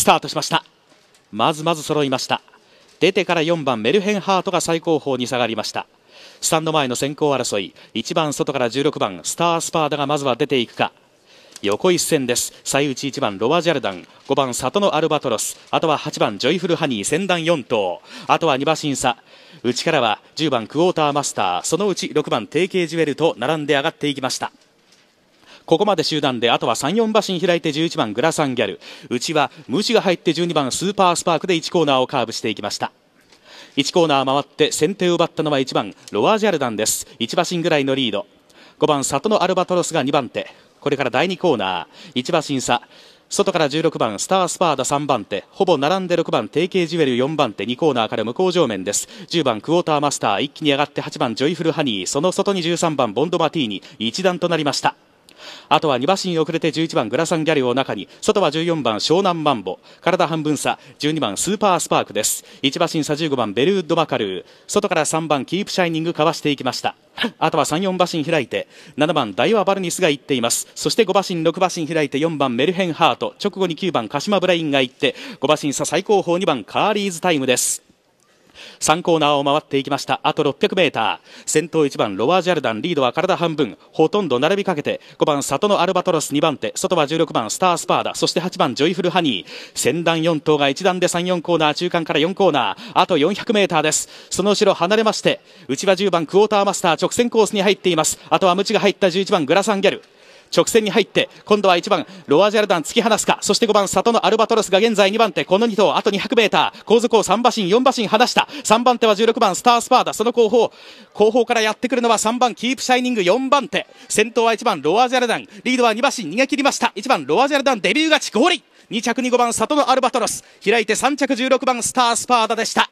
スタートしましたまずまず揃いました出てから4番メルヘンハートが最高峰に下がりましたスタンド前の先行争い1番外から16番スタースパーダがまずは出ていくか横一線です最内1番ロワジャルダン5番里のアルバトロスあとは8番ジョイフルハニー先団4頭あとは2馬審査内からは10番クォーターマスターそのうち6番定型ジュエルと並んで上がっていきましたここまで集団であとは34馬身開いて11番グラサンギャル内はムシが入って12番スーパースパークで1コーナーをカーブしていきました1コーナー回って先手を奪ったのは1番ロワージャルダンです1馬身ぐらいのリード5番里のアルバトロスが2番手これから第2コーナー1馬身差外から16番スタースパーダ3番手ほぼ並んで6番定型ジュエル4番手2コーナーから向こう上面です10番クォーターマスター一気に上がって8番ジョイフルハニーその外に13番ボンドマティーニ一段となりましたあとは2馬身遅れて11番グラサンギャリオを中に外は14番湘南マンボ体半分差12番スーパースパークです1馬身差15番ベルウッドバカルー外から3番キープシャイニングかわしていきましたあとは3、4馬身開いて7番ダイワバルニスが行っていますそして5馬身、6馬身開いて4番メルヘンハート直後に9番鹿島ブレインが行って5馬身差最高峰2番カーリーズタイムです3コーナーを回っていきましたあと 600m 先頭1番ロワージャルダンリードは体半分ほとんど並びかけて5番里のアルバトロス2番手外は16番スタースパーダそして8番ジョイフルハニー先団4頭が1段で34コーナー中間から4コーナーあと 400m ですその後ろ離れまして内は10番クォーターマスター直線コースに入っていますあとはムチが入った11番グラサンギャル直線に入って今度は1番ロアジャルダン突き放すかそして5番里のアルバトロスが現在2番手この2頭あと 200m 後続を3馬身4馬身離した3番手は16番スタースパーダその後方後方からやってくるのは3番キープシャイニング4番手先頭は1番ロアジャルダンリードは2馬身逃げ切りました1番ロアジャルダンデビュー勝ちゴール2着に5番里のアルバトロス開いて3着16番スタースパーダでした